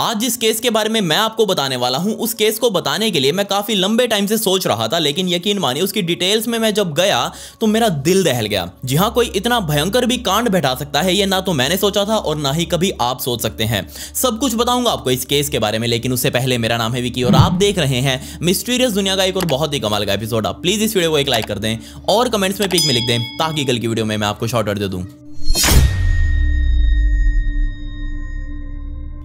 आज जिस केस के बारे में मैं आपको बताने वाला हूं उस केस को बताने के लिए मैं काफ़ी लंबे टाइम से सोच रहा था लेकिन यकीन मानिए उसकी डिटेल्स में मैं जब गया तो मेरा दिल दहल गया जी हाँ कोई इतना भयंकर भी कांड बैठा सकता है ये ना तो मैंने सोचा था और ना ही कभी आप सोच सकते हैं सब कुछ बताऊंगा आपको इस केस के बारे में लेकिन उससे पहले मेरा नाम है विकी और आप देख रहे हैं मिस्टीरियस दुनिया का एक और बहुत ही कमाल का एपिसोड आप प्लीज़ इस वीडियो को एक लाइक कर दें और कमेंट्स में पिक में लिख दें ताकि कल की वीडियो में मैं आपको शॉर्ट आउट दे दूँ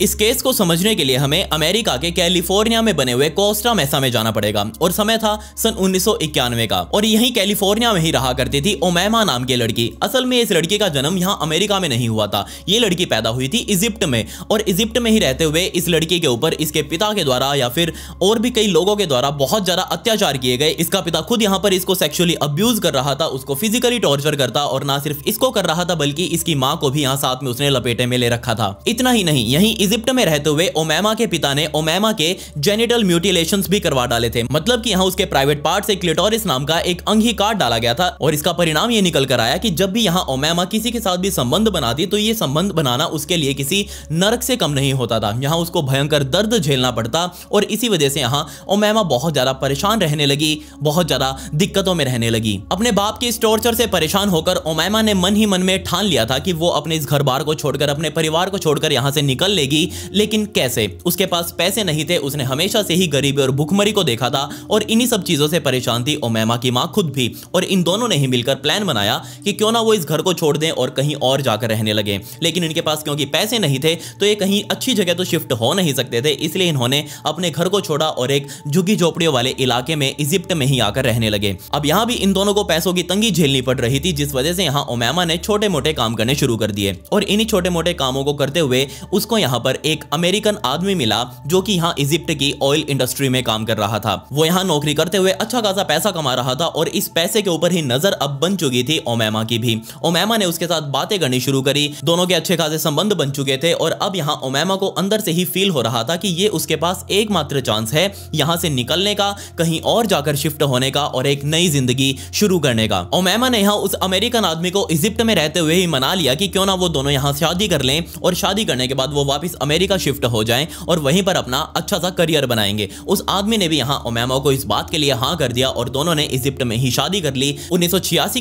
इस केस को समझने के लिए हमें अमेरिका के कैलिफोर्निया में बने हुए कोस्टा मैसा में जाना पड़ेगा और समय था सन उन्नीस का और यही कैलिफोर्निया में ही रहा करती थी ओमैमा नाम की लड़की असल में इस लड़की का जन्म यहाँ अमेरिका में नहीं हुआ था ये लड़की पैदा हुई थी इजिप्ट में और इजिप्ट में ही रहते हुए इस लड़की के ऊपर इसके पिता के द्वारा या फिर और भी कई लोगों के द्वारा बहुत ज्यादा अत्याचार किए गए इसका पिता खुद यहाँ पर इसको सेक्सुअली अब्यूज कर रहा था उसको फिजिकली टॉर्चर करता और ना सिर्फ इसको कर रहा था बल्कि इसकी माँ को भी यहाँ साथ में उसने लपेटे में ले रखा था इतना ही नहीं यही इजिप्ट में रहते हुए ओमैमा के पिता ने ओमैमा के जेनिटल म्यूटिलेशन भी करवा डाले थे मतलब की यहाँ उसके प्राइवेट पार्ट से क्लिटोरिस नाम का एक अंग ही कार्ड डाला गया था और इसका परिणाम ये निकल कर आया की जब भी यहाँ ओमैमा किसी के साथ भी संबंध बनाती तो ये संबंध बनाना उसके लिए किसी नरक से कम नहीं होता था यहाँ उसको भयंकर दर्द झेलना पड़ता और इसी वजह से यहाँ ओमैमा बहुत ज्यादा परेशान रहने लगी बहुत ज्यादा दिक्कतों में रहने लगी अपने बाप के इस टॉर्चर से परेशान होकर ओमैमा ने मन ही मन में ठान लिया था कि वो अपने इस घर बार को छोड़कर अपने परिवार को छोड़कर यहाँ से निकल लेगी थी लेकिन कैसे उसके पास पैसे नहीं थे उसने हमेशा से ही गरीबी और भुखमरी को देखा था और इन्हीं सब चीज़ों से परेशान थी ओमेमा की माँ खुद भी और इन दोनों ने ही मिलकर प्लान बनाया कि क्यों ना वो इस घर को छोड़ दें और कहीं और जाकर रहने लगे लेकिन इनके पास क्योंकि पैसे नहीं थे तो ये कहीं अच्छी जगह तो शिफ्ट हो नहीं सकते थे इसलिए इन्होंने अपने घर को छोड़ा और एक झुग्गी झोपड़ियों वाले इलाके में इजिप्ट में ही आकर रहने लगे अब यहाँ भी इन दोनों को पैसों की तंगी झेलनी पड़ रही थी जिस वजह से यहाँ ओमेमा ने छोटे मोटे काम करने शुरू कर दिए और इन्हीं छोटे मोटे कामों को करते हुए उसको यहाँ पर पर एक अमेरिकन आदमी मिला जो कि यहाँ इजिप्ट की ऑयल इंडस्ट्री में काम कर रहा था वो यहाँ नौकरी करते हुए अच्छा खासा पैसा कमा रहा था और इस पैसे के ऊपर ही नजर अब बन चुकी थी ओमैमा की भी ओमैमा ने उसके साथ बातें करनी शुरू करी दोनों के अच्छे खासे संबंध बन चुके थे और अब यहाँ ओमैमा को अंदर से ही फील हो रहा था कि ये उसके पास एकमात्र चांस है यहाँ से निकलने का कहीं और जाकर शिफ्ट होने का और एक नई जिंदगी शुरू करने का ओमैमा ने यहाँ उस अमेरिकन आदमी को इजिप्ट में रहते हुए ही मना लिया कि क्यों ना वो दोनों यहाँ शादी कर लें और शादी करने के बाद वो वापस वापस अमेरिका शिफ्ट हो जाएं और वहीं पर अपना अच्छा सा करियर बनाएंगे उस आदमी ने भी यहाँ ओमैमो को इस बात के लिए हाँ कर दिया और दोनों ने इजिप्ट में ही शादी कर ली उन्नीस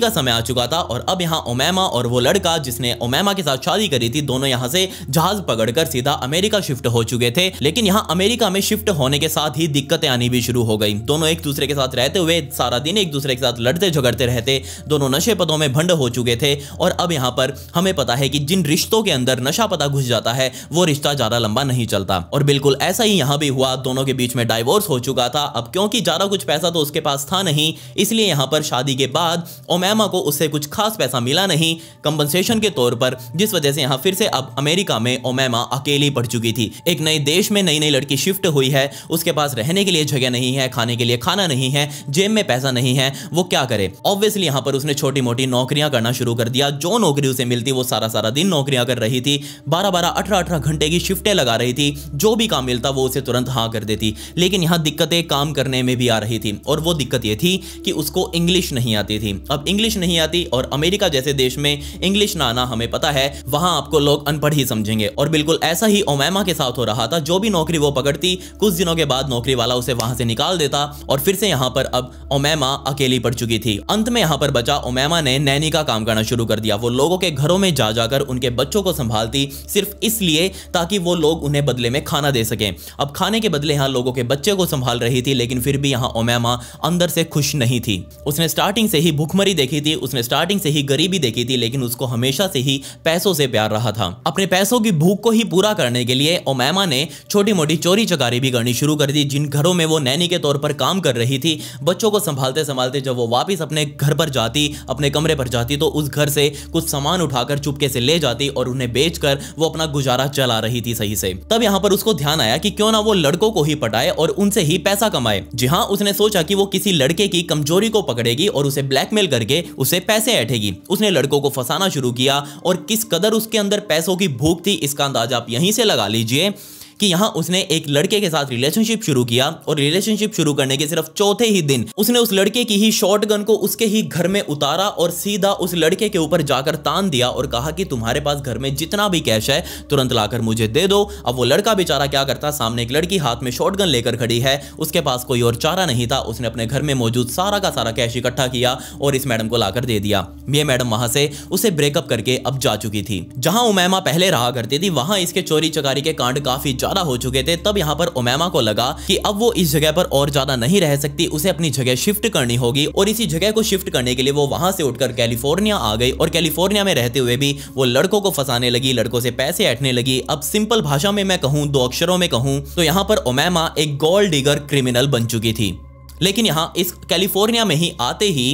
का समय आ चुका था और अब यहाँ ओमैमा और वो लड़का जिसने ओमैमा के साथ शादी करी थी दोनों यहाँ से जहाज पकड़कर सीधा अमेरिका शिफ्ट हो चुके थे लेकिन यहाँ अमेरिका में शिफ्ट होने के साथ ही दिक्कतें आनी भी शुरू हो गई दोनों एक दूसरे के साथ रहते हुए सारा दिन एक दूसरे के साथ लड़ते झगड़ते रहते दोनों नशे पदों में भंड हो चुके थे और अब यहाँ पर हमें पता है कि जिन रिश्तों के अंदर नशा पता घुस जाता है वो रिश्ता ज्यादा लंबा नहीं चलता और बिल्कुल ऐसा ही यहाँ भी हुआ दोनों के बीच में डाइवोर्स हो चुका था अब क्योंकि ज्यादा कुछ पैसा तो उसके पास था नहीं इसलिए यहाँ पर शादी के बाद ओमैमा को उससे कुछ खास पैसा मिला नहीं कंपनसेशन के तौर पर जिस वजह से यहाँ फिर से अब अमेरिका में ओमैमा अकेली पड़ चुकी थी एक नए देश में नई नई लड़की शिफ्ट हुई है उसके पास रहने के लिए जगह नहीं है खाने के लिए खाना नहीं है जेब में पैसा नहीं है वो क्या करे ऑब्वियसली यहाँ पर उसने छोटी मोटी नौकरियां करना शुरू कर दिया जो नौकरी उसे मिलती वो सारा सारा दिन नौकरियां कर रही थी बारह बारह अठारह अठारह घंटे की शिफ्टें लगा रही थी जो भी काम मिलता वो उसे तुरंत हाँ कर देती लेकिन यहाँ दिक्कतें काम करने में भी आ रही थी और वो दिक्कत ये थी कि उसको इंग्लिश नहीं आती थी अब इंग्लिश नहीं आती और अमेरिका जैसे देश में इंग्लिश ना आना हमें पता है वहाँ आपको लोग अनपढ़ ही समझेंगे और बिल्कुल ऐसा ही ओमैमा के साथ हो रहा था जो भी नौकरी वो पकड़ती कुछ दिनों के बाद नौकरी वाला उसे वहाँ से निकाल देता और फिर से यहाँ पर अब ओमैमा अकेली पड़ चुकी थी अंत में यहाँ पर बचा ओमैमा ने नैनी का काम करना शुरू कर दिया वो लोगों के घरों में जा जाकर उनके बच्चों को संभालती सिर्फ इसलिए ताकि वो लोग उन्हें बदले में खाना दे सकें अब खाने के बदले यहाँ लोगों के बच्चे को संभाल रही थी लेकिन फिर भी यहाँ ओमैमा अंदर से खुश नहीं थी उसने स्टार्टिंग से ही भूखमरी देखी थी उसने स्टार्टिंग से ही गरीबी देखी थी लेकिन उसको हमेशा से ही पैसों से प्यार रहा था अपने पैसों की भूख को ही पूरा करने के लिए ओमैमा ने छोटी मोटी चोरी चकारी भी करनी शुरू कर दी जिन घरों में वो नैनी के तौर पर काम कर रही थी बच्चों को संभालते संभालते जब वो वापिस अपने घर पर जाती अपने कमरे पर जाती तो उस घर से कुछ सामान उठाकर चुपके से ले जाती और उन्हें बेचकर वो अपना गुजारा चला रही रही थी सही से तब यहाँ पर उसको ध्यान आया कि क्यों ना वो लड़कों को ही पटाए और उनसे ही पैसा कमाए जी हाँ उसने सोचा कि वो किसी लड़के की कमजोरी को पकड़ेगी और उसे ब्लैकमेल करके उसे पैसे ऐठेगी उसने लड़कों को फंसाना शुरू किया और किस कदर उसके अंदर पैसों की भूख थी इसका अंदाजा आप यहीं से लगा लीजिए कि यहाँ उसने एक लड़के के साथ रिलेशनशिप शुरू किया और रिलेशनशिप शुरू करने के सिर्फ चौथे ही दिन उसने उस लड़के की ही शॉर्ट को उसके ही घर में उतारा और सीधा उस लड़के के ऊपर जाकर तान दिया और कहा कि तुम्हारे पास घर में जितना भी कैश है तुरंत लाकर मुझे दे दो अब वो लड़का बेचारा क्या करता सामने एक लड़की हाथ में शॉर्ट लेकर खड़ी है उसके पास कोई और चारा नहीं था उसने अपने घर में मौजूद सारा का सारा कैश इकट्ठा किया और इस मैडम को लाकर दे दिया ये मैडम वहां से उसे ब्रेकअप करके अब जा चुकी थी जहां उमैमा पहले रहा करती थी वहां इसके चोरी चकारी के कांड काफी ज्यादा हो चुके थे तब यहाँ पर ओमेमा को लगा कि अब वो इस जगह पर और ज्यादा नहीं रह सकती उसे अपनी जगह शिफ्ट करनी होगी और इसी जगह को शिफ्ट करने के लिए वो वहां से उठकर कैलिफोर्निया आ गई और कैलिफोर्निया में रहते हुए भी वो लड़कों को फंसाने लगी लड़कों से पैसे ऐटने लगी अब सिंपल भाषा में मैं कहूँ दो अक्षरों में कहूँ तो यहाँ पर ओमेमा एक गोल्ड डिगर क्रिमिनल बन चुकी थी लेकिन यहाँ इस कैलिफोर्निया में ही आते ही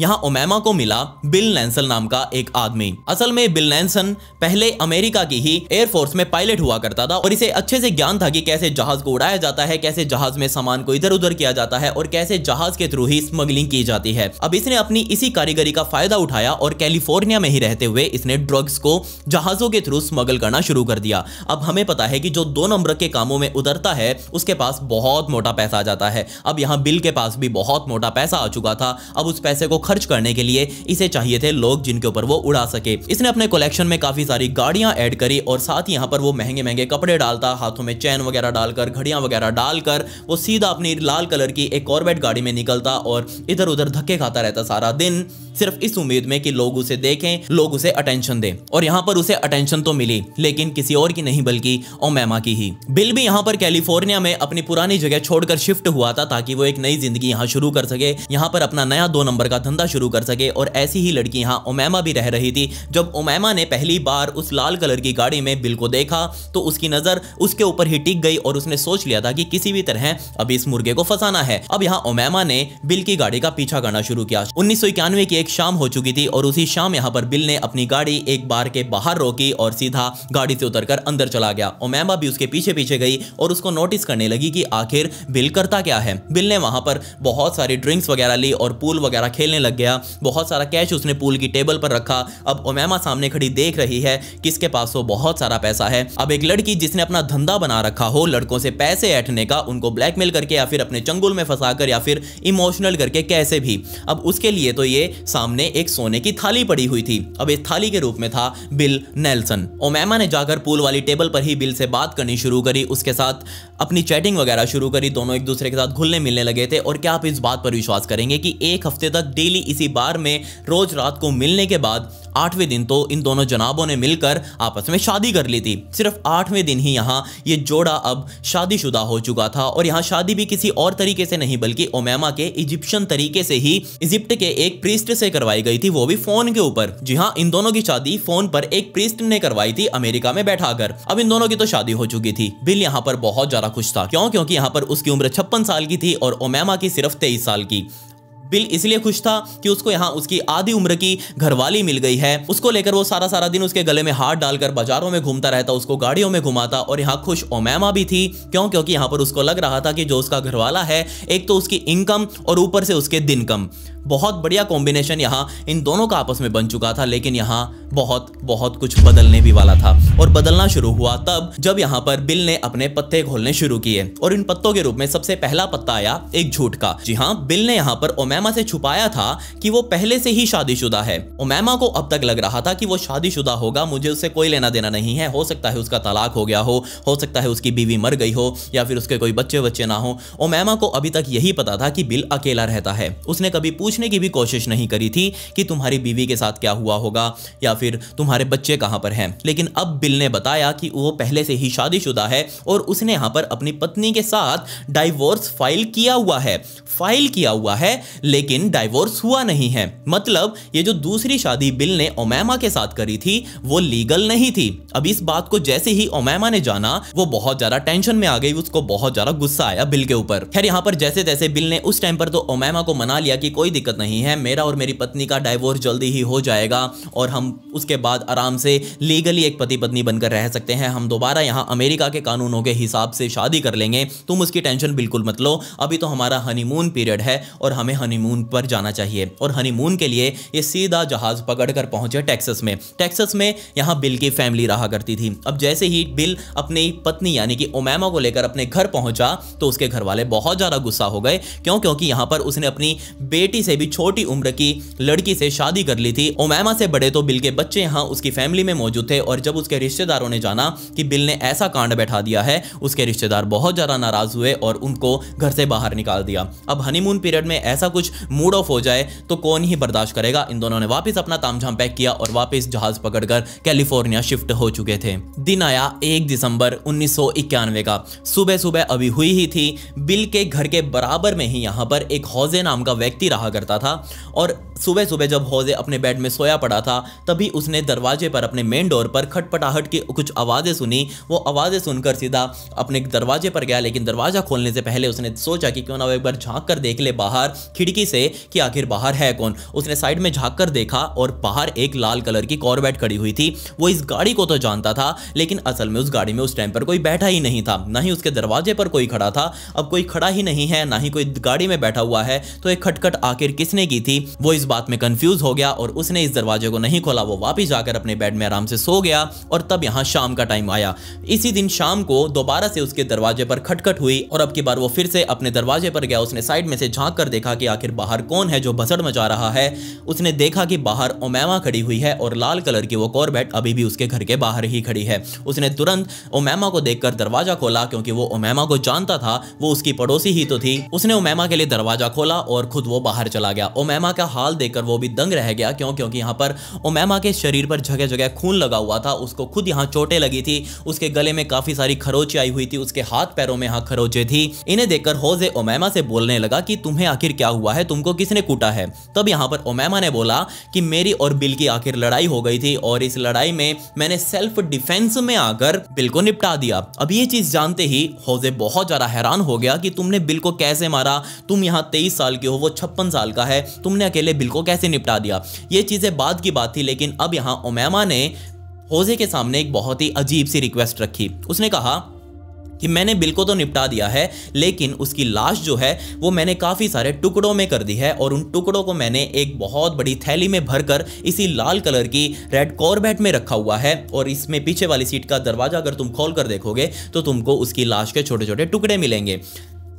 यहाँ ओमेमा को मिला बिल नैंसन नाम का एक आदमी असल में बिल नैंसन पहले अमेरिका की ही एयरफोर्स में पायलट हुआ करता था और इसे अच्छे से ज्ञान था कि कैसे जहाज को उड़ाया जाता है कैसे जहाज में सामान को इधर उधर किया जाता है और कैसे जहाज के थ्रू ही स्मगलिंग की जाती है अब इसने अपनी इसी कारीगरी का फायदा उठाया और कैलिफोर्निया में ही रहते हुए इसने ड्रग्स को जहाजों के थ्रू स्मगल करना शुरू कर दिया अब हमें पता है कि जो दो नंबर के कामों में उतरता है उसके पास बहुत मोटा पैसा आ जाता है अब यहाँ बिल के पास भी बहुत मोटा पैसा आ चुका था अब उस पैसे को खर्च करने के लिए इसे चाहिए थे लोग जिनके ऊपर वो उड़ा सके इसने अपने कलेक्शन में काफी सारी गाड़ियां ऐड करी और साथ ही यहाँ पर वो महंगे महंगे कपड़े डालता हाथों में चैन वगैरह डालकर घड़ियां वगैरह डालकर वो सीधा अपनी लाल कलर की एक कॉर्बेट गाड़ी में निकलता और इधर उधर धक्के खाता रहता सारा दिन सिर्फ इस उम्मीद में कि लोग उसे देखें लोग उसे अटेंशन दें और यहाँ पर उसे अटेंशन तो मिली लेकिन किसी और की नहीं बल्कि ओमैमा की ही बिल भी यहाँ पर कैलिफोर्निया में अपनी पुरानी जगह छोड़कर शिफ्ट हुआ था ताकि वो एक नई जिंदगी यहाँ शुरू कर सके यहाँ पर अपना नया दो नंबर का धंधा धंधा शुरू कर सके और ऐसी ही लड़की यहाँ ओमैमा भी रह रही थी जब ओमैमा ने पहली बार उस लाल कलर की गाड़ी में बिल को देखा तो उसकी नज़र उसके ऊपर ही टिक गई और उसने सोच लिया था कि किसी भी तरह अब इस मुर्गे को फंसाना है अब यहाँ ओमैमा ने बिल की गाड़ी का पीछा करना शुरू किया उन्नीस की एक शाम हो चुकी थी और उसी शाम यहाँ पर बिल ने अपनी गाड़ी एक बार के बाहर रोकी और सीधा गाड़ी से उतर अंदर चला गया ओमैमा भी उसके पीछे पीछे गई और उसको नोटिस करने लगी कि आखिर बिल करता क्या है बिल ने वहां पर बहुत सारी ड्रिंक्स वगैरह ली और पूल वगैरह खेलने करने लग गया बहुत सारा कैश उसने पूल की टेबल पर रखा अब ओमैमा सामने खड़ी देख रही है किसके पास वो बहुत सारा पैसा है अब एक लड़की जिसने अपना धंधा बना रखा हो लड़कों से पैसे ऐठने का उनको ब्लैकमेल करके या फिर अपने चंगुल में फंसाकर या फिर इमोशनल करके कैसे भी अब उसके लिए तो ये सामने एक सोने की थाली पड़ी हुई थी अब इस थाली के रूप में था बिल नेल्सन ओमैमा ने जाकर पूल वाली टेबल पर ही बिल से बात करनी शुरू करी उसके साथ अपनी चैटिंग वगैरह शुरू करी दोनों एक दूसरे के साथ घुलने मिलने लगे थे और क्या आप इस बात पर विश्वास करेंगे कि एक हफ्ते तक डेली डेली इसी बार में रोज रात को मिलने के बाद आठवें दिन तो इन दोनों जनाबों ने मिलकर आपस में शादी कर ली थी सिर्फ आठवें दिन ही यहाँ ये जोड़ा अब शादीशुदा हो चुका था और यहाँ शादी भी किसी और तरीके से नहीं बल्कि ओमेमा के इजिप्शियन तरीके से ही इजिप्ट के एक प्रिस्ट से करवाई गई थी वो भी फोन के ऊपर जी हाँ इन दोनों की शादी फोन पर एक प्रिस्ट ने करवाई थी अमेरिका में बैठा कर अब इन दोनों की तो शादी हो चुकी थी बिल यहाँ पर बहुत ज्यादा खुश था क्यों क्योंकि यहाँ पर उसकी उम्र छप्पन साल की थी और ओमेमा की सिर्फ तेईस साल की बिल इसलिए खुश था कि उसको यहाँ उसकी आधी उम्र की घरवाली मिल गई है उसको लेकर वो सारा सारा दिन उसके गले में हाथ डालकर बाजारों में घूमता रहता उसको गाड़ियों में घुमाता और यहाँ खुश ओमैमा भी थी क्यों क्योंकि यहाँ पर उसको लग रहा था कि जो उसका घरवाला है एक तो उसकी इनकम और ऊपर से उसके दिन कम बहुत बढ़िया कॉम्बिनेशन यहाँ इन दोनों का आपस में बन चुका था लेकिन यहाँ बहुत बहुत कुछ बदलने भी वाला था और बदलना शुरू हुआ तब जब यहाँ पर बिल ने अपने पत्ते खोलने शुरू किए और इन पत्तों के रूप में सबसे पहला पत्ता आया एक झूठ का जी हाँ बिल ने यहाँ पर ओमैमा से छुपाया था कि वो पहले से ही शादीशुदा है ओमैमा को अब तक लग रहा था कि वो शादीशुदा होगा मुझे उससे कोई लेना देना नहीं है हो सकता है उसका तलाक हो गया हो हो सकता है उसकी बीवी मर गई हो या फिर उसके कोई बच्चे बच्चे ना हो ओमैमा को अभी तक यही पता था कि बिल अकेला रहता है उसने कभी पूछ पूछने की भी कोशिश नहीं करी थी कि तुम्हारी बीवी के साथ क्या हुआ होगा या फिर तुम्हारे बच्चे कहाँ पर हैं लेकिन अब बिल ने बताया कि वो पहले से ही शादीशुदा है और उसने यहाँ पर अपनी पत्नी के साथ डाइवोर्स फाइल किया हुआ है फाइल किया हुआ है लेकिन डाइवोर्स हुआ नहीं है मतलब ये जो दूसरी शादी बिल ने ओमैमा के साथ करी थी वो लीगल नहीं थी अब इस बात को जैसे ही ओमैमा ने जाना वो बहुत ज्यादा टेंशन में आ गई उसको बहुत ज्यादा गुस्सा आया बिल के ऊपर खैर यहाँ पर जैसे तैसे बिल ने उस टाइम पर तो ओमैमा को मना लिया कि कोई दिक्कत दिक्कत नहीं है मेरा और मेरी पत्नी का डाइवोर्स जल्दी ही हो जाएगा और हम उसके बाद आराम से लीगली एक पति पत्नी बनकर रह सकते हैं हम दोबारा यहाँ अमेरिका के कानूनों के हिसाब से शादी कर लेंगे तुम उसकी टेंशन बिल्कुल मत लो अभी तो हमारा हनीमून पीरियड है और हमें हनीमून पर जाना चाहिए और हनीमून के लिए ये सीधा जहाज़ पकड़ कर पहुंचे टेक्सस में टेक्सस में यहाँ बिल की फैमिली रहा करती थी अब जैसे ही बिल अपनी पत्नी यानी कि ओमैमा को लेकर अपने घर पहुंचा तो उसके घर वाले बहुत ज़्यादा गुस्सा हो गए क्यों क्योंकि यहाँ पर उसने अपनी बेटी से भी छोटी उम्र की लड़की से शादी कर ली थी ओमैमा से बड़े तो बिल के बच्चे यहाँ उसकी फैमिली में मौजूद थे और जब उसके रिश्तेदारों ने जाना कि बिल ने ऐसा कांड बैठा दिया है उसके रिश्तेदार बहुत ज़्यादा नाराज हुए और उनको घर से बाहर निकाल दिया अब हनीमून पीरियड में ऐसा कुछ मूड ऑफ हो जाए तो कौन ही बर्दाश्त करेगा इन दोनों ने वापस अपना तामझाम पैक किया और वापस जहाज पकड़कर कैलिफोर्निया शिफ्ट हो चुके थे दिन आया एक दिसंबर उन्नीस का सुबह सुबह अभी हुई ही थी बिल के घर के बराबर में ही यहाँ पर एक हौजे नाम का व्यक्ति रहा करता था और सुबह सुबह जब हौजे अपने बेड में सोया पड़ा था तभी उसने दरवाजे पर अपने मेन डोर पर खटपटाहट की कुछ आवाज़ें सुनी वो आवाज़ें सुनकर सीधा अपने दरवाजे पर गया लेकिन दरवाज़ा खोलने से पहले उसने सोचा कि क्यों ना वो एक बार झाँक कर देख ले बाहर खिड़की से कि आखिर बाहर है कौन उसने साइड में झाँक कर देखा और बाहर एक लाल कलर की कॉरबैट खड़ी हुई थी वो इस गाड़ी को तो जानता था लेकिन असल में उस गाड़ी में उस टाइम पर कोई बैठा ही नहीं था ना ही उसके दरवाजे पर कोई खड़ा था अब कोई खड़ा ही नहीं है ना ही कोई गाड़ी में बैठा हुआ है तो एक खटखट आके आखिर किसने की थी वो इस बात में कंफ्यूज हो गया और उसने इस दरवाजे को नहीं खोला वो वापिस जाकर अपने बेड में आराम से सो गया और तब यहाँ शाम का टाइम आया इसी दिन शाम को दोबारा से उसके दरवाजे पर खटखट हुई और अब की बार वो फिर से अपने दरवाजे पर गया उसने साइड में से झाँक कर देखा कि आखिर बाहर कौन है जो भसड़ मचा रहा है उसने देखा कि बाहर ओमैमा खड़ी हुई है और लाल कलर की वो कॉरबेट अभी भी उसके घर के बाहर ही खड़ी है उसने तुरंत ओमैमा को देखकर दरवाजा खोला क्योंकि वो ओमैमा को जानता था वो उसकी पड़ोसी ही तो थी उसने ओमैमा के लिए दरवाजा खोला और खुद वो बाहर चला गया ओमैमा का हाल देखकर वो भी दंग रह गया क्यों क्योंकि यहाँ पर ओमैमा के शरीर पर जगह जगह खून लगा हुआ था उसको खुद यहाँ चोटें लगी थी उसके गले में काफी सारी खरोचे आई हुई थी उसके हाथ पैरों में यहाँ खरोचे थी इन्हें देखकर होजे ओमैमा से बोलने लगा कि तुम्हें आखिर क्या हुआ है तुमको किसने कूटा है तब यहाँ पर ओमैमा ने बोला कि मेरी और बिल की आखिर लड़ाई हो गई थी और इस लड़ाई में मैंने सेल्फ डिफेंस में आकर बिल को निपटा दिया अब ये चीज जानते ही होजे बहुत ज्यादा हैरान हो गया कि तुमने बिल को कैसे मारा तुम यहाँ तेईस साल के हो वो छप्पन साल साल का है तुमने अकेले बिल को कैसे निपटा दिया ये चीज़ें बाद की बात थी लेकिन अब यहाँ ओमैमा ने होजे के सामने एक बहुत ही अजीब सी रिक्वेस्ट रखी उसने कहा कि मैंने बिल को तो निपटा दिया है लेकिन उसकी लाश जो है वो मैंने काफ़ी सारे टुकड़ों में कर दी है और उन टुकड़ों को मैंने एक बहुत बड़ी थैली में भरकर इसी लाल कलर की रेड कॉर्बेट में रखा हुआ है और इसमें पीछे वाली सीट का दरवाज़ा अगर तुम खोल कर देखोगे तो तुमको उसकी लाश के छोटे छोटे टुकड़े मिलेंगे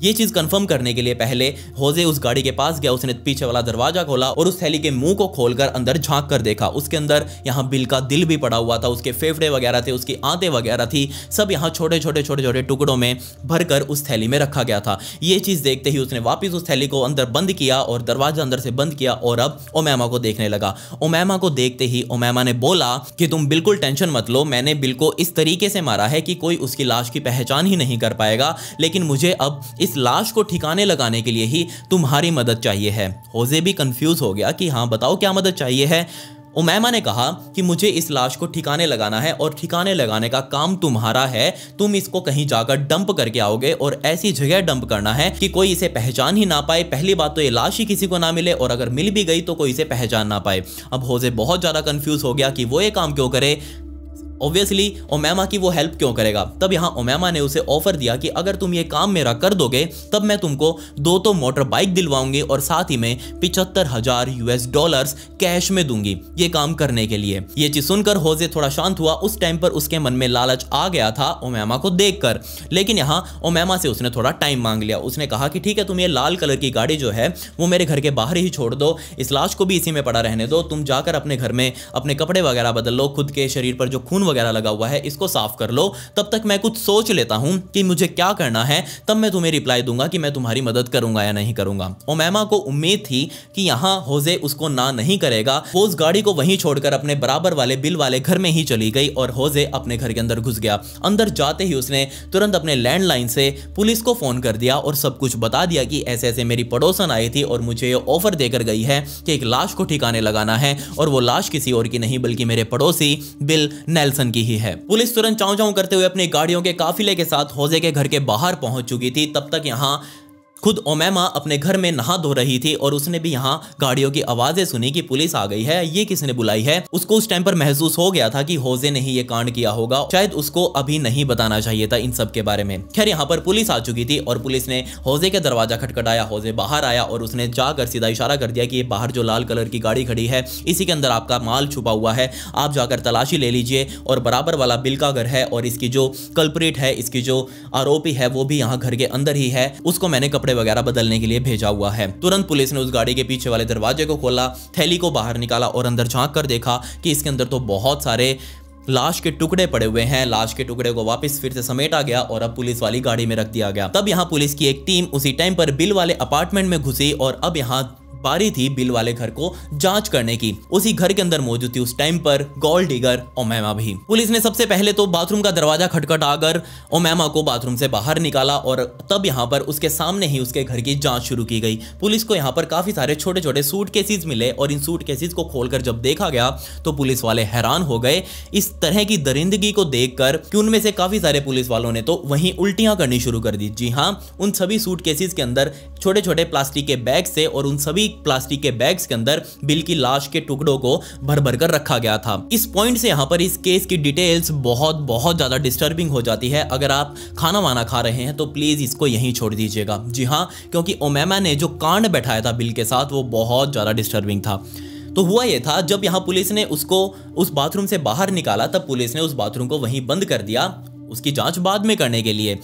ये चीज कंफर्म करने के लिए पहले होजे उस गाड़ी के पास गया उसने पीछे वाला दरवाजा खोला और उस थैली के मुंह को खोलकर अंदर झांक कर देखा उसके अंदर यहाँ बिल का दिल भी पड़ा हुआ था उसके फेफड़े वगैरह थे उसकी आते वगैरह थी सब यहाँ छोटे छोटे छोटे छोटे टुकड़ों में भरकर उस थैली में रखा गया था ये चीज देखते ही उसने वापिस उस थैली को अंदर बंद किया और दरवाजा अंदर से बंद किया और अब ओमैमा को देखने लगा ओमैमा को देखते ही ओमैमा ने बोला कि तुम बिल्कुल टेंशन मत लो मैंने बिल को इस तरीके से मारा है कि कोई उसकी लाश की पहचान ही नहीं कर पाएगा लेकिन मुझे अब इस इस लाश को ठिकाने लगाने के लिए ही तुम्हारी मदद चाहिए है होजे भी कंफ्यूज हो गया कि हाँ बताओ क्या मदद चाहिए है उमैमा ने कहा कि मुझे इस लाश को ठिकाने लगाना है और ठिकाने लगाने का काम तुम्हारा है तुम इसको कहीं जाकर डंप करके आओगे और ऐसी जगह डंप करना है कि कोई इसे पहचान ही ना पाए पहली बात तो ये लाश ही किसी को ना मिले और अगर मिल भी गई तो कोई इसे पहचान ना पाए अब होजे बहुत ज़्यादा कन्फ्यूज़ हो गया कि वो ये काम क्यों करे ऑब्वियसली ओमैमा की वो हेल्प क्यों करेगा तब यहाँ ओमैमा ने उसे ऑफर दिया कि अगर तुम ये काम मेरा कर दोगे तब मैं तुमको दो तो मोटर बाइक दिलवाऊंगी और साथ ही में पिचहत्तर हजार यूएस डॉलर्स कैश में दूंगी ये काम करने के लिए ये चीज सुनकर होजे थोड़ा शांत हुआ उस टाइम पर उसके मन में लालच आ गया था ओमैमा को कर लेकिन यहाँ ओमैमा से उसने थोड़ा टाइम मांग लिया उसने कहा कि ठीक है तुम ये लाल कलर की गाड़ी जो है वो मेरे घर के बाहर ही छोड़ दो इस लाश को भी इसी में पड़ा रहने दो तुम जाकर अपने घर में अपने कपड़े वगैरह बदल लो खुद के शरीर पर जो खून वगैरह लगा हुआ है इसको साफ कर लो तब तक मैं कुछ सोच लेता हूं कि मुझे क्या करना है तब मैं तुम्हें रिप्लाई दूंगा कि मैं तुम्हारी मदद करूंगा या नहीं करूंगा ओमैमा को उम्मीद थी कि यहाँ होजे उसको ना नहीं करेगा वो उस गाड़ी को वहीं छोड़कर अपने बराबर वाले बिल वाले घर में ही चली गई और होजे अपने घर के अंदर घुस गया अंदर जाते ही उसने तुरंत अपने लैंडलाइन से पुलिस को फोन कर दिया और सब कुछ बता दिया कि ऐसे ऐसे मेरी पड़ोसन आई थी और मुझे ऑफर देकर गई है कि एक लाश को ठिकाने लगाना है और वो लाश किसी और की नहीं बल्कि मेरे पड़ोसी बिल नेल्सन सन की ही है पुलिस तुरंत चाऊ चाऊ करते हुए अपनी गाड़ियों के काफिले के साथ होजे के घर के बाहर पहुंच चुकी थी तब तक यहाँ खुद ओमैमा अपने घर में नहा धो रही थी और उसने भी यहाँ गाड़ियों की आवाजें सुनी कि पुलिस आ गई है ये किसने बुलाई है उसको उस टाइम पर महसूस हो गया था कि होजे ने ही ये कांड किया होगा शायद उसको अभी नहीं बताना चाहिए था इन सब के बारे में खैर यहाँ पर पुलिस आ चुकी थी और पुलिस ने होजे का दरवाजा खटखटाया होजे बाहर आया और उसने जाकर सीधा इशारा कर दिया कि ये बाहर जो लाल कलर की गाड़ी खड़ी है इसी के अंदर आपका माल छुपा हुआ है आप जाकर तलाशी ले लीजिए और बराबर वाला बिल का घर है और इसकी जो कल्परेट है इसकी जो आरोपी है वो भी यहाँ घर के अंदर ही है उसको मैंने कपड़े कपड़े वगैरह बदलने के लिए भेजा हुआ है तुरंत पुलिस ने उस गाड़ी के पीछे वाले दरवाजे को खोला थैली को बाहर निकाला और अंदर झाँक कर देखा कि इसके अंदर तो बहुत सारे लाश के टुकड़े पड़े हुए हैं लाश के टुकड़े को वापस फिर से समेटा गया और अब पुलिस वाली गाड़ी में रख दिया गया तब यहाँ पुलिस की एक टीम उसी टाइम पर बिल वाले अपार्टमेंट में घुसी और अब यहाँ बारी थी बिल वाले घर को जांच करने की उसी घर के अंदर मौजूद थी उस टाइम पर गोल डिगर ओमैमा भी पुलिस ने सबसे पहले तो बाथरूम का दरवाजा खटखटाकर ओमैमा को बाथरूम से बाहर निकाला और तब यहाँ पर उसके सामने ही उसके घर की जांच शुरू की गई पुलिस को यहाँ पर काफी सारे छोटे छोटे सूट केसेज मिले और इन सूट केसेज को खोलकर जब देखा गया तो पुलिस वाले हैरान हो गए इस तरह की दरिंदगी को देख कर उनमें से काफी सारे पुलिस वालों ने तो वहीं उल्टियां करनी शुरू कर दी जी हाँ उन सभी सूट केसेज के अंदर छोटे छोटे प्लास्टिक के बैग से और उन सभी सभी प्लास्टिक के बैग्स के अंदर बिल की लाश के टुकड़ों को भर भर कर रखा गया था इस पॉइंट से यहाँ पर इस केस की डिटेल्स बहुत बहुत ज़्यादा डिस्टर्बिंग हो जाती है अगर आप खाना वाना खा रहे हैं तो प्लीज़ इसको यहीं छोड़ दीजिएगा जी हाँ क्योंकि ओमेमा ने जो कांड बैठाया था बिल के साथ वो बहुत ज़्यादा डिस्टर्बिंग था तो हुआ ये था जब यहाँ पुलिस ने उसको उस बाथरूम से बाहर निकाला तब पुलिस ने उस बाथरूम को वहीं बंद कर दिया उसकी जांच बाद में करने के लिए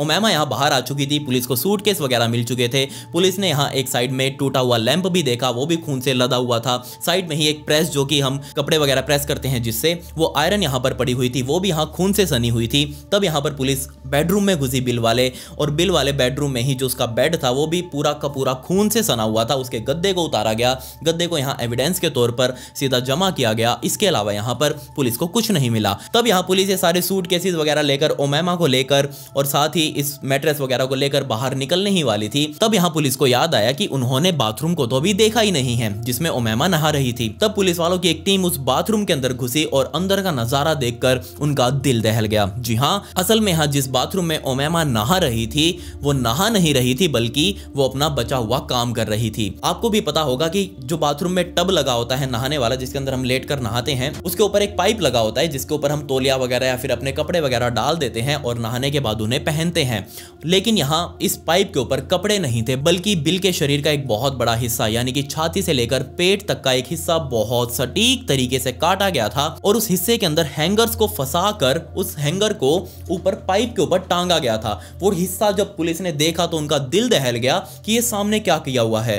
ओमैमा यहाँ बाहर आ चुकी थी पुलिस को सूटकेस वगैरह मिल चुके थे पुलिस ने यहाँ एक साइड में टूटा हुआ लैंप भी देखा वो भी खून से लदा हुआ था साइड में ही एक प्रेस जो कि हम कपड़े वगैरह प्रेस करते हैं जिससे वो आयरन यहाँ पर पड़ी हुई थी वो भी यहाँ खून से सनी हुई थी तब यहाँ पर पुलिस बेडरूम में घुसी बिल वाले और बिल वाले बेडरूम में ही जो उसका बेड था वो भी पूरा का पूरा खून से सना हुआ था उसके गद्दे को उतारा गया गद्दे को यहाँ एविडेंस के तौर पर सीधा जमा किया गया इसके अलावा यहाँ पर पुलिस को कुछ नहीं मिला तब यहाँ पुलिस ये सारे सूट केसेस वगैरह लेकर ओमैमा को लेकर और साथ ही थी इस मेट्रेस वगैरह को लेकर बाहर निकलने ही वाली थी तब यहाँ पुलिस को याद आया कि उन्होंने बाथरूम को तो भी देखा ही नहीं है जिसमें ओमेमा नहा रही थी तब पुलिस वालों की एक टीम उस बाथरूम के अंदर घुसी और अंदर का नजारा देख उनका दिल दहल गया जी हाँ असल में यहाँ जिस बाथरूम में ओमेमा नहा रही थी वो नहा नहीं रही थी बल्कि वो अपना बचा हुआ काम कर रही थी आपको भी पता होगा कि जो बाथरूम में टब लगा होता है नहाने वाला जिसके अंदर हम लेट कर नहाते हैं उसके ऊपर एक पाइप लगा होता है जिसके ऊपर हम तोलिया वगैरह या फिर अपने कपड़े वगैरह डाल देते हैं और नहाने के बाद उन्हें पहनते पहनते हैं लेकिन यहाँ इस पाइप के ऊपर कपड़े नहीं थे बल्कि बिल के शरीर का एक बहुत बड़ा हिस्सा यानी कि छाती से लेकर पेट तक का एक हिस्सा बहुत सटीक तरीके से काटा गया था और उस हिस्से के अंदर हैंगर्स को फंसा कर उस हैंगर को ऊपर पाइप के ऊपर टांगा गया था वो हिस्सा जब पुलिस ने देखा तो उनका दिल दहल गया कि ये सामने क्या किया हुआ है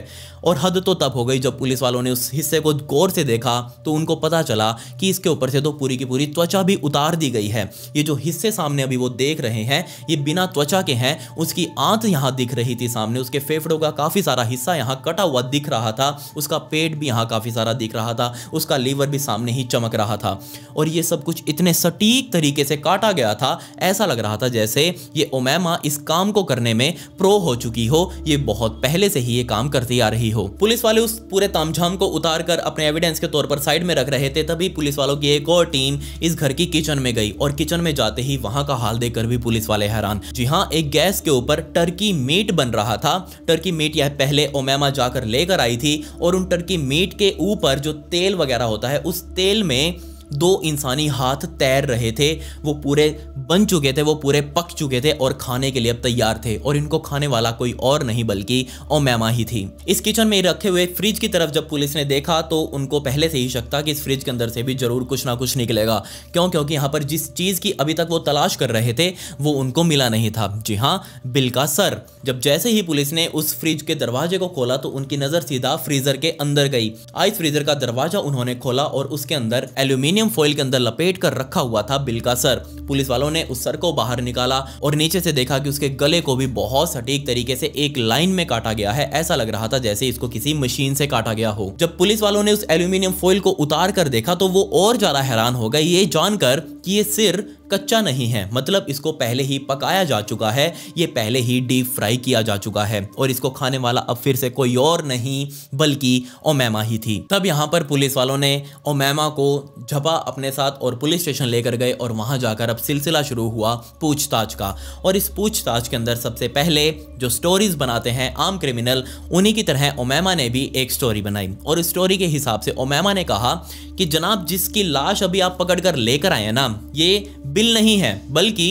और हद तो तब हो गई जब पुलिस वालों ने उस हिस्से को गौर से देखा तो उनको पता चला कि इसके ऊपर से तो पूरी की पूरी त्वचा भी उतार दी गई है ये जो हिस्से सामने अभी वो देख रहे हैं ये बिना बिना त्वचा के हैं उसकी आंत यहाँ दिख रही थी सामने उसके फेफड़ों का काफ़ी सारा हिस्सा यहाँ कटा हुआ दिख रहा था उसका पेट भी यहाँ काफ़ी सारा दिख रहा था उसका लीवर भी सामने ही चमक रहा था और ये सब कुछ इतने सटीक तरीके से काटा गया था ऐसा लग रहा था जैसे ये ओमैमा इस काम को करने में प्रो हो चुकी हो ये बहुत पहले से ही ये काम करती आ रही हो पुलिस वाले उस पूरे तामझाम को उतार कर अपने एविडेंस के तौर पर साइड में रख रहे थे तभी पुलिस वालों की एक और टीम इस घर की किचन में गई और किचन में जाते ही वहां का हाल देखकर भी पुलिस वाले हैरान जी हाँ एक गैस के ऊपर टर्की मीट बन रहा था टर्की मीट यह पहले ओमेमा जाकर लेकर आई थी और उन टर्की मीट के ऊपर जो तेल वगैरह होता है उस तेल में दो इंसानी हाथ तैर रहे थे वो पूरे बन चुके थे वो पूरे पक चुके थे और खाने के लिए अब तैयार थे और इनको खाने वाला कोई और नहीं बल्कि ओमैमा ही थी इस किचन में रखे हुए फ्रिज की तरफ जब पुलिस ने देखा तो उनको पहले से ही शक था कि इस फ्रिज के अंदर से भी जरूर कुछ ना कुछ निकलेगा क्यों क्योंकि यहाँ पर जिस चीज़ की अभी तक वो तलाश कर रहे थे वो उनको मिला नहीं था जी हाँ बिल का सर जब जैसे ही पुलिस ने उस फ्रिज के दरवाजे को खोला तो उनकी नज़र सीधा फ्रीज़र के अंदर गई आइस फ्रीज़र का दरवाजा उन्होंने खोला और उसके अंदर एल्यूमिनियम एल्यूमिनियम फॉइल के अंदर लपेट कर रखा हुआ था बिल का सर पुलिस वालों ने उस सर को बाहर निकाला और नीचे से देखा कि उसके गले को भी बहुत सटीक तरीके से एक लाइन में काटा गया है ऐसा लग रहा था जैसे इसको किसी मशीन से काटा गया हो जब पुलिस वालों ने उस एल्यूमिनियम फॉइल को उतार कर देखा तो वो और ज्यादा हैरान हो गए ये जानकर कि ये सिर कच्चा नहीं है मतलब इसको पहले ही पकाया जा चुका है ये पहले ही डीप फ्राई किया जा चुका है और इसको खाने वाला अब फिर से कोई और नहीं बल्कि ओमैमा ही थी तब यहाँ पर पुलिस वालों ने ओमैमा को झपा अपने साथ और पुलिस स्टेशन लेकर गए और वहाँ जाकर अब सिलसिला शुरू हुआ पूछताछ का और इस पूछताछ के अंदर सबसे पहले जो स्टोरीज बनाते हैं आम क्रिमिनल उन्हीं की तरह ओमैमा ने भी एक स्टोरी बनाई और स्टोरी के हिसाब से ओमैमा ने कहा कि जनाब जिसकी लाश अभी आप पकड़ कर लेकर आए हैं ना ये बिल नहीं है बल्कि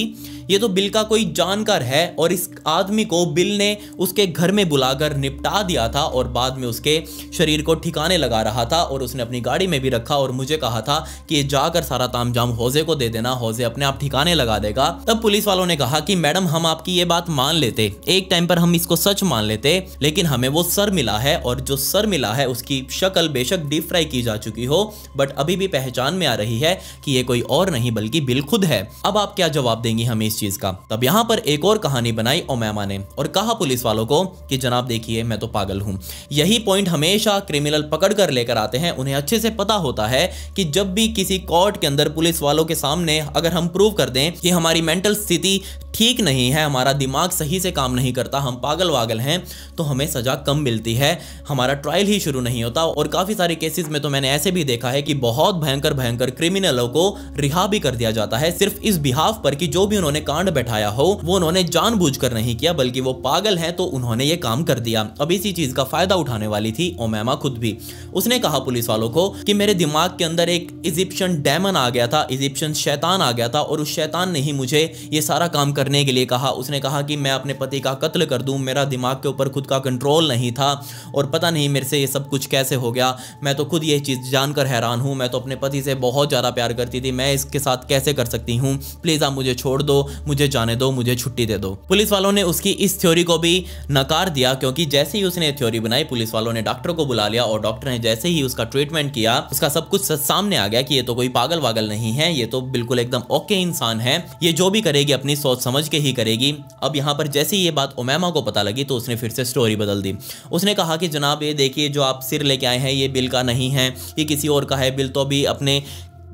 ये तो बिल का कोई जानकार है और इस आदमी को बिल ने उसके घर में बुलाकर निपटा दिया था और बाद में उसके शरीर को ठिकाने लगा रहा था और उसने अपनी गाड़ी में भी रखा और मुझे कहा था कि जाकर सारा जाम हौजे को दे देना हौजे अपने आप ठिकाने लगा देगा तब पुलिस वालों ने कहा कि मैडम हम आपकी ये बात मान लेते एक टाइम पर हम इसको सच मान लेते लेकिन हमें वो सर मिला है और जो सर मिला है उसकी शक्ल बेशक डीप फ्राई की जा चुकी हो बट अभी भी पहचान में आ रही है कि ये कोई और नहीं बल्कि बिल खुद है अब आप क्या जवाब देंगी हमें इस चीज का तब यहाँ पर एक और कहानी बनाई ओमैमा ने और कहा पुलिस वालों को कि जनाब देखिए मैं तो पागल हूँ यही पॉइंट हमेशा क्रिमिनल पकड़ कर लेकर आते हैं उन्हें अच्छे से पता होता है कि जब भी किसी कोर्ट के अंदर पुलिस वालों के सामने अगर हम प्रूव कर दें कि हमारी मेंटल स्थिति ठीक नहीं है हमारा दिमाग सही से काम नहीं करता हम पागल वागल हैं तो हमें सज़ा कम मिलती है हमारा ट्रायल ही शुरू नहीं होता और काफ़ी सारे केसेस में तो मैंने ऐसे भी देखा है कि बहुत भयंकर भयंकर क्रिमिनलों को रिहा भी कर दिया जाता है सिर्फ इस बिहाव पर कि जो भी उन्होंने कांड बैठाया हो वो उन्होंने जानबूझकर नहीं किया बल्कि वो पागल हैं तो उन्होंने ये काम कर दिया अब इसी चीज़ का फायदा उठाने वाली थी ओमैमा खुद भी उसने कहा पुलिस वालों को कि मेरे दिमाग के अंदर एक इजिप्शियन डैमन आ गया था इजिप्शियन शैतान आ गया था और उस शैतान ने ही मुझे ये सारा काम कर करने के लिए कहा उसने कहा कि मैं अपने पति का कत्ल कर दूँ मेरा दिमाग के ऊपर खुद का कंट्रोल नहीं था और पता नहीं मेरे से ये सब कुछ कैसे हो गया मैं तो खुद ये चीज़ जानकर हैरान हूँ मैं तो अपने पति से बहुत ज़्यादा प्यार करती थी मैं इसके साथ कैसे कर सकती हूँ प्लीज़ आप मुझे छोड़ दो मुझे जाने दो मुझे छुट्टी दे दो पुलिस वालों ने उसकी इस थ्योरी को भी नकार दिया क्योंकि जैसे ही उसने थ्योरी बनाई पुलिस वालों ने डॉक्टर को बुला लिया और डॉक्टर ने जैसे ही उसका ट्रीटमेंट किया उसका सब कुछ सामने आ गया कि ये तो कोई पागल वागल नहीं है ये तो बिल्कुल एकदम ओके इंसान है ये जो भी करेगी अपनी सोच समझ समझ के ही करेगी अब यहाँ पर जैसे ही ये बात उमैमा को पता लगी तो उसने फिर से स्टोरी बदल दी उसने कहा कि जनाब ये देखिए जो आप सिर लेके आए हैं ये बिल का नहीं है ये किसी और का है बिल तो अभी अपने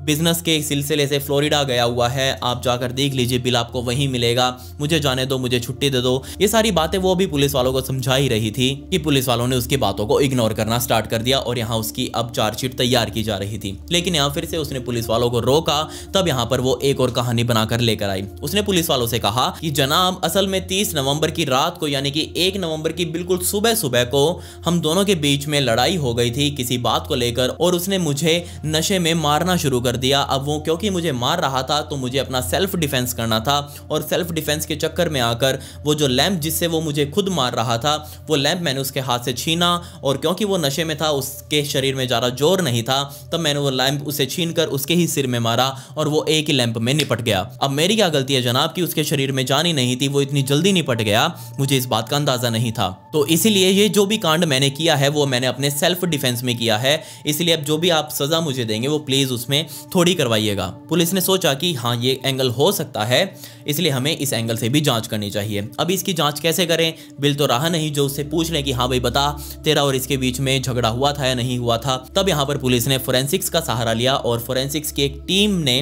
बिजनेस के सिलसिले से फ्लोरिडा गया हुआ है आप जाकर देख लीजिए बिल आपको वहीं मिलेगा मुझे जाने दो मुझे छुट्टी दे दो ये सारी बातें वो भी पुलिस वालों को समझा ही रही थी कि पुलिस वालों ने उसकी बातों को इग्नोर करना स्टार्ट कर दिया और यहाँ उसकी अब चार्जशीट तैयार की जा रही थी लेकिन यहाँ फिर से उसने पुलिस वालों को रोका तब यहाँ पर वो एक और कहानी बनाकर लेकर आई उसने पुलिस वालों से कहा कि जनाब असल में तीस नवम्बर की रात को यानी कि एक नवम्बर की बिल्कुल सुबह सुबह को हम दोनों के बीच में लड़ाई हो गई थी किसी बात को लेकर और उसने मुझे नशे में मारना शुरू कर कर दिया अब वो क्योंकि मुझे मार रहा था तो मुझे अपना सेल्फ डिफेंस करना था और सेल्फ डिफेंस के चक्कर में आकर वो जो लैंप जिससे वो मुझे खुद मार रहा था वो लैंप मैंने उसके हाथ से छीना और क्योंकि वो नशे में था उसके शरीर में ज़्यादा जोर नहीं था तब मैंने वो लैंप उसे छीन कर उसके ही सिर में मारा और वो एक ही लैंप में निपट गया अब मेरी क्या गलती है जनाब की उसके शरीर में जानी नहीं थी वो इतनी जल्दी निपट गया मुझे इस बात का अंदाज़ा नहीं था तो इसीलिए ये जो भी कांड मैंने किया है वो मैंने अपने सेल्फ डिफेंस में किया है इसलिए अब जो भी आप सज़ा मुझे देंगे वो प्लीज़ उसमें थोड़ी करवाइएगा पुलिस ने सोचा कि हाँ ये एंगल हो सकता है इसलिए हमें इस एंगल से भी जाँच करनी चाहिए अब इसकी जाँच कैसे करें बिल तो रहा नहीं जो उससे पूछ लें कि हाँ भाई बता तेरा और इसके बीच में झगड़ा हुआ था या नहीं हुआ था तब यहाँ पर पुलिस ने फोरेंसिक्स का सहारा लिया और फोरेंसिक्स की एक टीम ने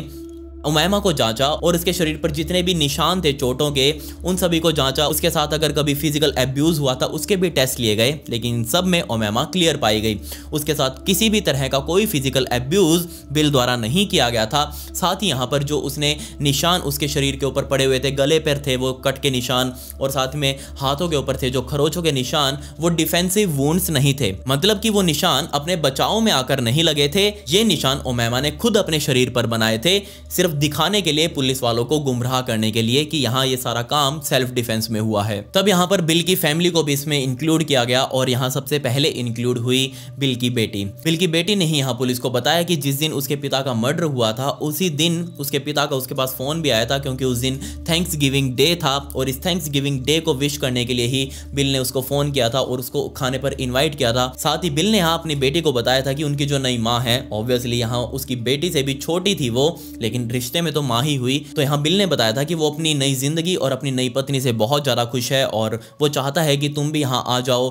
उमैमा को जांचा और उसके शरीर पर जितने भी निशान थे चोटों के उन सभी को जांचा उसके साथ अगर कभी फिजिकल एब्यूज हुआ था उसके भी टेस्ट लिए गए लेकिन सब में उमैमा क्लियर पाई गई उसके साथ किसी भी तरह का कोई फिजिकल एब्यूज बिल द्वारा नहीं किया गया था साथ ही यहाँ पर जो उसने निशान उसके शरीर के ऊपर पड़े हुए थे गले पर थे वो कट के निशान और साथ में हाथों के ऊपर थे जो खरोचों के निशान वो डिफेंसिव वूंड्स नहीं थे मतलब कि वो निशान अपने बचाव में आकर नहीं लगे थे ये निशान ओमैमा ने खुद अपने शरीर पर बनाए थे सिर्फ सिर्फ दिखाने के लिए पुलिस वालों को गुमराह करने के लिए कि यहाँ ये सारा काम सेल्फ डिफेंस में हुआ है तब यहाँ पर बिल की फैमिली को भी इसमें इंक्लूड किया गया और यहाँ सबसे पहले इंक्लूड हुई बिल की बेटी बिल की बेटी ने ही यहाँ पुलिस को बताया कि जिस दिन उसके पिता का मर्डर हुआ था उसी दिन उसके पिता का उसके पास फोन भी आया था क्योंकि उस दिन थैंक्स गिविंग डे था और इस थैंक्स गिविंग डे को विश करने के लिए ही बिल ने उसको फोन किया था और उसको खाने पर इन्वाइट किया था साथ ही बिल ने यहाँ अपनी बेटी को बताया था कि उनकी जो नई माँ है ऑब्वियसली यहाँ उसकी बेटी से भी छोटी थी वो लेकिन रिश्ते में तो माँ ही हुई तो यहाँ बिल ने बताया था कि वो अपनी नई जिंदगी और अपनी नई पत्नी से बहुत ज़्यादा खुश है और वो चाहता है कि तुम भी यहाँ आ जाओ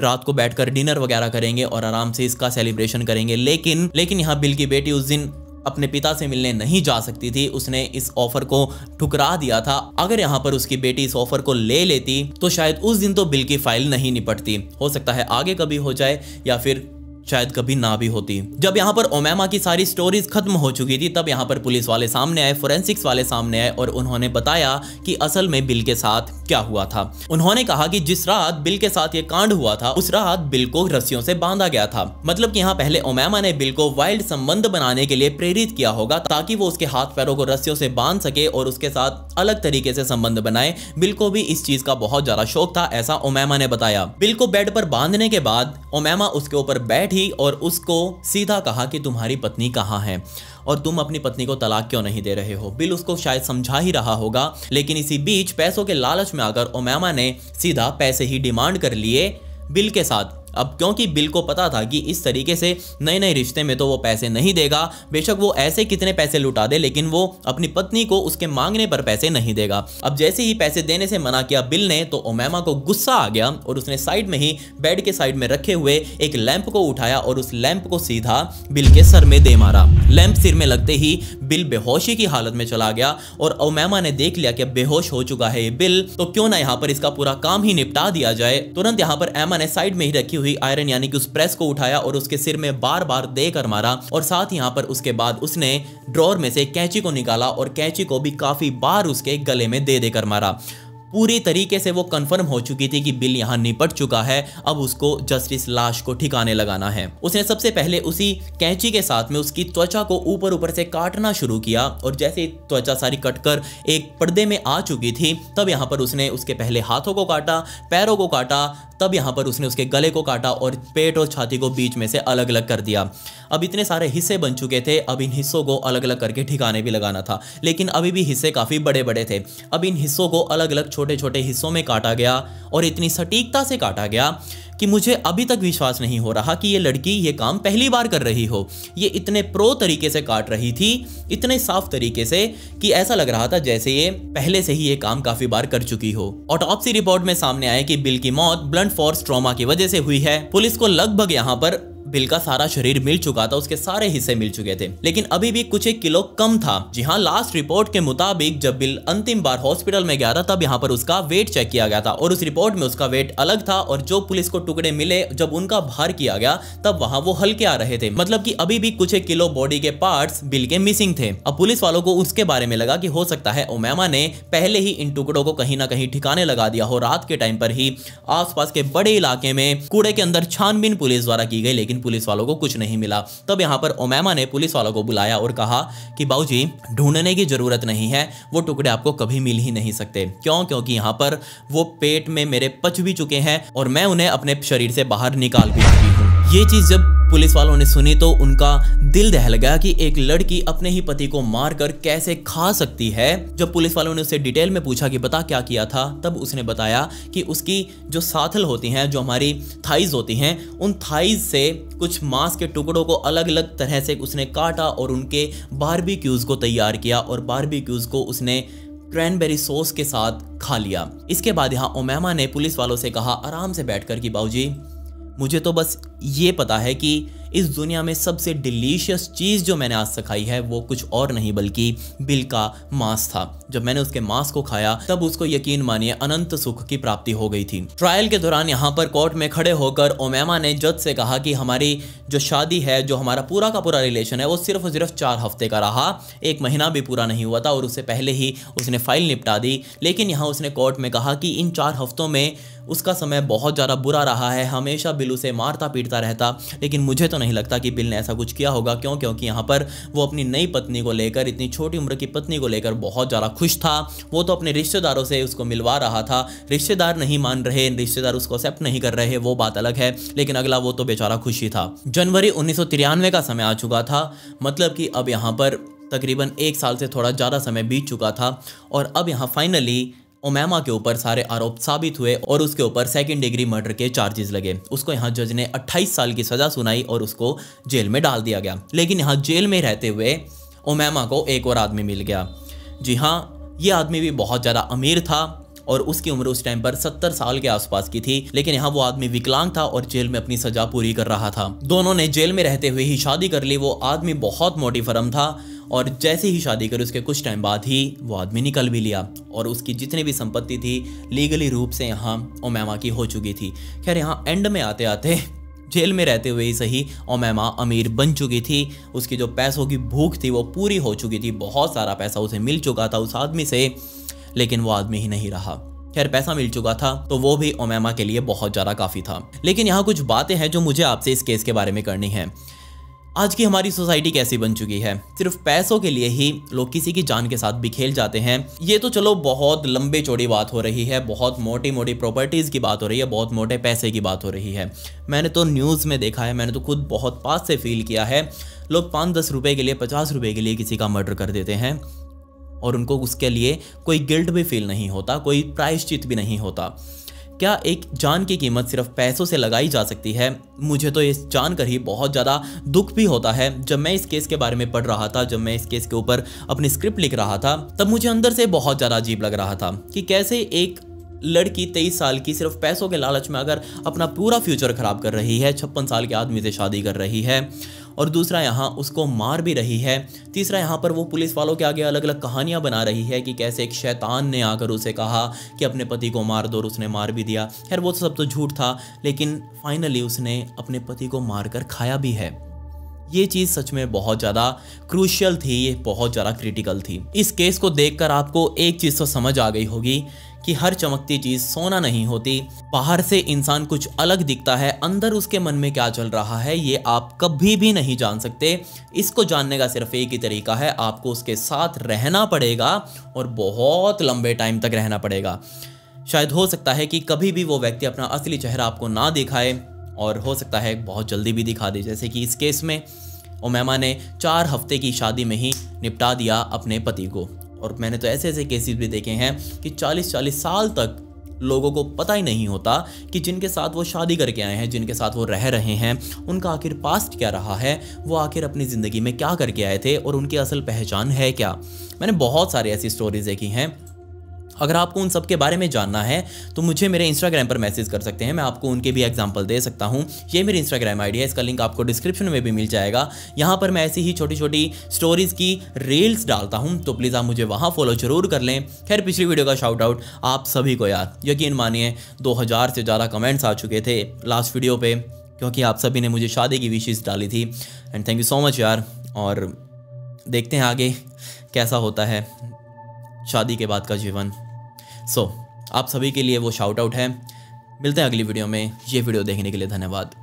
रात को बैठकर डिनर वगैरह करेंगे और आराम से इसका सेलिब्रेशन करेंगे लेकिन लेकिन यहाँ बिल की बेटी उस दिन अपने पिता से मिलने नहीं जा सकती थी उसने इस ऑफर को ठुकरा दिया था अगर यहाँ पर उसकी बेटी इस ऑफर को ले लेती तो शायद उस दिन तो बिल की फाइल नहीं निपटती हो सकता है आगे कभी हो जाए या फिर शायद कभी ना भी होती जब यहाँ पर ओमैमा की सारी स्टोरीज खत्म हो चुकी थी तब यहाँ पर पुलिस वाले सामने आए फोरेंसिक्स वाले सामने आए और उन्होंने बताया कि असल में बिल के साथ क्या हुआ था उन्होंने कहा कि जिस रात बिल के साथ ये कांड हुआ था उस रात बिल को रस्सियों से बांधा गया था मतलब कि यहाँ पहले ओमैमा ने बिल को वाइल्ड संबंध बनाने के लिए प्रेरित किया होगा ताकि वो उसके हाथ पैरों को रस्सियों से बांध सके और उसके साथ अलग तरीके से संबंध बनाए बिल को भी इस चीज का बहुत ज्यादा शौक था ऐसा ओमैमा ने बताया बिल को बेड पर बांधने के बाद ओमैमा उसके ऊपर बैठ उठी और उसको सीधा कहा कि तुम्हारी पत्नी कहाँ है और तुम अपनी पत्नी को तलाक क्यों नहीं दे रहे हो बिल उसको शायद समझा ही रहा होगा लेकिन इसी बीच पैसों के लालच में आकर ओमैमा ने सीधा पैसे ही डिमांड कर लिए बिल के साथ अब क्योंकि बिल को पता था कि इस तरीके से नए नए रिश्ते में तो वो पैसे नहीं देगा बेशक वो ऐसे कितने पैसे लुटा दे लेकिन वो अपनी पत्नी को उसके मांगने पर पैसे नहीं देगा अब जैसे ही पैसे देने से मना किया बिल ने तो ओमेमा को गुस्सा आ गया और उसने साइड में ही बेड के साइड में रखे हुए एक लैंप को उठाया और उस लैंप को सीधा बिल के सर में दे मारा लैंप सिर में लगते ही बिल बेहोशी की हालत में चला गया और ओमैमा ने देख लिया कि बेहोश हो चुका है ये बिल तो क्यों ना यहाँ पर इसका पूरा काम ही निपटा दिया जाए तुरंत यहाँ पर एमा ने साइड में ही रखी हुई आयरन यानी कि उस प्रेस को उठाया और उसके सिर में बार बार देकर मारा और साथ यहाँ पर उसके बाद उसने ड्रॉर में से कैंची को निकाला और कैंची को भी काफी बार उसके गले में दे देकर मारा पूरी तरीके से वो कंफर्म हो चुकी थी कि बिल यहाँ निपट चुका है अब उसको जस्टिस लाश को ठिकाने लगाना है उसने सबसे पहले उसी कैंची के साथ में उसकी त्वचा को ऊपर ऊपर से काटना शुरू किया और जैसे ही त्वचा सारी कटकर एक पर्दे में आ चुकी थी तब यहाँ पर उसने उसके पहले हाथों को काटा पैरों को काटा तब यहाँ पर उसने उसके गले को काटा और पेट और छाती को बीच में से अलग अलग कर दिया अब इतने सारे हिस्से बन चुके थे अब इन हिस्सों को अलग अलग करके ठिकाने भी लगाना था लेकिन अभी भी हिस्से काफ़ी बड़े बड़े थे अब इन हिस्सों को अलग अलग छोटे छोटे हिस्सों में काटा गया और इतनी सटीकता से काटा गया कि मुझे अभी तक विश्वास नहीं हो रहा कि ये लड़की ये काम पहली बार कर रही हो ये इतने प्रो तरीके से काट रही थी इतने साफ तरीके से कि ऐसा लग रहा था जैसे ये पहले से ही ये काम काफी बार कर चुकी हो ऑटोपसी रिपोर्ट में सामने आया कि बिल की मौत ब्लड फोर्स ट्रोमा की वजह से हुई है पुलिस को लगभग यहाँ पर बिल का सारा शरीर मिल चुका था उसके सारे हिस्से मिल चुके थे लेकिन अभी भी कुछ एक किलो कम था जी हाँ लास्ट रिपोर्ट के मुताबिक जब बिल अंतिम बार हॉस्पिटल में गया था तब यहाँ पर उसका वेट चेक किया गया था और उस रिपोर्ट में उसका वेट अलग था और जो पुलिस को टुकड़े मिले जब उनका भार किया गया तब वहाँ वो हल्के आ रहे थे मतलब की अभी भी कुछ एक किलो बॉडी के पार्ट बिल के मिसिंग थे अब पुलिस वालों को उसके बारे में लगा की हो सकता है ओमैमा ने पहले ही इन टुकड़ों को कहीं ना कहीं ठिकाने लगा दिया हो रात के टाइम पर ही आसपास के बड़े इलाके में कूड़े के अंदर छानबीन पुलिस द्वारा की गई लेकिन पुलिस वालों को कुछ नहीं मिला तब यहाँ पर ओमैमा ने पुलिस वालों को बुलाया और कहा कि बाबूजी ढूंढने की ज़रूरत नहीं है वो टुकड़े आपको कभी मिल ही नहीं सकते क्यों क्योंकि यहाँ पर वो पेट में मेरे पच भी चुके हैं और मैं उन्हें अपने शरीर से बाहर निकाल भी चुकी हूँ ये चीज़ जब पुलिस वालों ने सुनी तो उनका दिल दहल गया कि एक लड़की अपने ही पति को मारकर कैसे खा सकती है जब पुलिस वालों ने उसे डिटेल में पूछा कि बता क्या किया था तब उसने बताया कि उसकी जो साथल होती हैं जो हमारी थाइज होती हैं उन थाइज से कुछ मांस के टुकड़ों को अलग अलग तरह से उसने काटा और उनके बारबी को तैयार किया और बारबी को उसने क्रैनबेरी सॉस के साथ खा लिया इसके बाद यहाँ ओमेमा ने पुलिस वालों से कहा आराम से बैठकर कि बाबूजी मुझे तो बस ये पता है कि इस दुनिया में सबसे डिलीशियस चीज़ जो मैंने आज तक खाई है वो कुछ और नहीं बल्कि बिल का मांस था जब मैंने उसके मांस को खाया तब उसको यकीन मानिए अनंत सुख की प्राप्ति हो गई थी ट्रायल के दौरान यहाँ पर कोर्ट में खड़े होकर ओमेमा ने जज से कहा कि हमारी जो शादी है जो हमारा पूरा का पूरा रिलेशन है वो सिर्फ और सिर्फ चार हफ्ते का रहा एक महीना भी पूरा नहीं हुआ था और उससे पहले ही उसने फाइल निपटा दी लेकिन यहाँ उसने कोर्ट में कहा कि इन चार हफ्तों में उसका समय बहुत ज़्यादा बुरा रहा है हमेशा बिल उसे मारता पीटता रहता लेकिन मुझे तो तो नहीं लगता कि बिल ने ऐसा कुछ किया होगा क्यों क्योंकि यहाँ पर वो अपनी नई पत्नी को लेकर इतनी छोटी उम्र की पत्नी को लेकर बहुत ज़्यादा खुश था वो तो अपने रिश्तेदारों से उसको मिलवा रहा था रिश्तेदार नहीं मान रहे रिश्तेदार उसको एक्सेप्ट नहीं कर रहे वो बात अलग है लेकिन अगला वो तो बेचारा खुश था जनवरी उन्नीस का समय आ चुका था मतलब कि अब यहाँ पर तकरीबन एक साल से थोड़ा ज़्यादा समय बीत चुका था और अब यहाँ फाइनली ओमैमा के ऊपर सारे आरोप साबित हुए और उसके ऊपर सेकेंड डिग्री मर्डर के चार्जेस लगे उसको यहाँ जज ने अट्ठाईस साल की सजा सुनाई और उसको जेल में डाल दिया गया लेकिन यहाँ जेल में रहते हुए ओमैमा को एक और आदमी मिल गया जी हाँ ये आदमी भी बहुत ज़्यादा अमीर था और उसकी उम्र उस टाइम पर सत्तर साल के आसपास की थी लेकिन यहाँ वो आदमी विकलांग था और जेल में अपनी सजा पूरी कर रहा था दोनों ने जेल में रहते हुए ही शादी कर ली वो आदमी बहुत मोटी फरम था और जैसे ही शादी करी उसके कुछ टाइम बाद ही वो आदमी निकल भी लिया और उसकी जितनी भी संपत्ति थी लीगली रूप से यहाँ ओमैमा की हो चुकी थी खैर यहाँ एंड में आते आते जेल में रहते हुए ही सही ओमैमा अमीर बन चुकी थी उसकी जो पैसों की भूख थी वो पूरी हो चुकी थी बहुत सारा पैसा उसे मिल चुका था उस आदमी से लेकिन वो आदमी ही नहीं रहा खैर पैसा मिल चुका था तो वो भी ओमैमा के लिए बहुत ज़्यादा काफ़ी था लेकिन यहाँ कुछ बातें हैं जो मुझे आपसे इस केस के बारे में करनी है आज की हमारी सोसाइटी कैसी बन चुकी है सिर्फ पैसों के लिए ही लोग किसी की जान के साथ भी खेल जाते हैं ये तो चलो बहुत लंबे चौड़ी बात हो रही है बहुत मोटी मोटी प्रॉपर्टीज़ की बात हो रही है बहुत मोटे पैसे की बात हो रही है मैंने तो न्यूज़ में देखा है मैंने तो खुद बहुत पास से फील किया है लोग पाँच दस रुपये के लिए पचास रुपये के लिए किसी का मर्डर कर देते हैं और उनको उसके लिए कोई गिल्ट भी फील नहीं होता कोई प्रायश्चित भी नहीं होता क्या एक जान की कीमत सिर्फ पैसों से लगाई जा सकती है मुझे तो इस जान कर ही बहुत ज़्यादा दुख भी होता है जब मैं इस केस के बारे में पढ़ रहा था जब मैं इस केस के ऊपर अपनी स्क्रिप्ट लिख रहा था तब मुझे अंदर से बहुत ज़्यादा अजीब लग रहा था कि कैसे एक लड़की तेईस साल की सिर्फ पैसों के लालच में अगर अपना पूरा फ्यूचर खराब कर रही है छप्पन साल के आदमी से शादी कर रही है और दूसरा यहाँ उसको मार भी रही है तीसरा यहाँ पर वो पुलिस वालों के आगे अलग अलग कहानियाँ बना रही है कि कैसे एक शैतान ने आकर उसे कहा कि अपने पति को मार दो और उसने मार भी दिया खैर वो तो सब तो झूठ था लेकिन फाइनली उसने अपने पति को मार कर खाया भी है ये चीज़ सच में बहुत ज़्यादा क्रूशियल थी ये बहुत ज़्यादा क्रिटिकल थी इस केस को देखकर आपको एक चीज़ तो समझ आ गई होगी कि हर चमकती चीज सोना नहीं होती बाहर से इंसान कुछ अलग दिखता है अंदर उसके मन में क्या चल रहा है ये आप कभी भी नहीं जान सकते इसको जानने का सिर्फ एक ही तरीका है आपको उसके साथ रहना पड़ेगा और बहुत लंबे टाइम तक रहना पड़ेगा शायद हो सकता है कि कभी भी वो व्यक्ति अपना असली चेहरा आपको ना दिखाए और हो सकता है बहुत जल्दी भी दिखा दे जैसे कि इस केस में ओमेमा ने चार हफ्ते की शादी में ही निपटा दिया अपने पति को और मैंने तो ऐसे ऐसे केसेस भी देखे हैं कि चालीस चालीस साल तक लोगों को पता ही नहीं होता कि जिनके साथ वो शादी करके आए हैं जिनके साथ वो रह रहे हैं उनका आखिर पास्ट क्या रहा है वो आखिर अपनी ज़िंदगी में क्या करके आए थे और उनकी असल पहचान है क्या मैंने बहुत सारी ऐसी स्टोरीज़ देखी हैं अगर आपको उन सब के बारे में जानना है तो मुझे मेरे इंस्टाग्राम पर मैसेज कर सकते हैं मैं आपको उनके भी एग्जाम्पल दे सकता हूँ ये मेरी इंस्टाग्राम आईडी है इसका लिंक आपको डिस्क्रिप्शन में भी मिल जाएगा यहाँ पर मैं ऐसी ही छोटी छोटी स्टोरीज़ की रील्स डालता हूँ तो प्लीज़ आप मुझे वहाँ फॉलो जरूर कर लें खैर पिछली वीडियो का शाउट आउट आप सभी को यार यकीन मानिए दो से ज़्यादा कमेंट्स आ चुके थे लास्ट वीडियो पर क्योंकि आप सभी ने मुझे शादी की विशेष डाली थी and thank you so much यार और देखते हैं आगे कैसा होता है शादी के बाद का जीवन सो so, आप सभी के लिए वो शाउट आउट है मिलते हैं अगली वीडियो में ये वीडियो देखने के लिए धन्यवाद